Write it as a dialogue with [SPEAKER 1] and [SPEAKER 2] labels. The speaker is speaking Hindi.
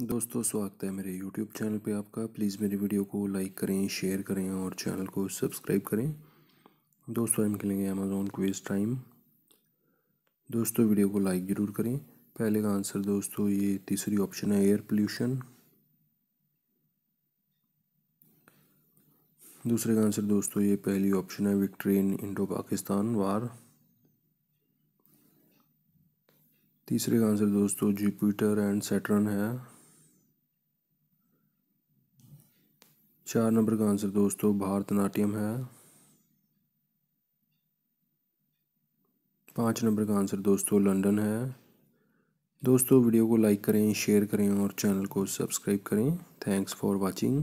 [SPEAKER 1] दोस्तों स्वागत है मेरे YouTube चैनल पे आपका प्लीज़ मेरी वीडियो को लाइक करें शेयर करें और चैनल को सब्सक्राइब करें दोस्तों हम खेलेंगे अमेजोन क्वेज टाइम दोस्तों वीडियो को लाइक ज़रूर करें पहले का आंसर दोस्तों ये तीसरी ऑप्शन है एयर पोल्यूशन दूसरे का आंसर दोस्तों ये पहली ऑप्शन है विक्ट्रेन इंडो पाकिस्तान वार तीसरे का आंसर दोस्तों जुपिटर एंड सैटर्न है चार नंबर का आंसर दोस्तों भारतनाट्यम है पाँच नंबर का आंसर दोस्तों लंदन है दोस्तों वीडियो को लाइक करें शेयर करें और चैनल को सब्सक्राइब करें थैंक्स फॉर वाचिंग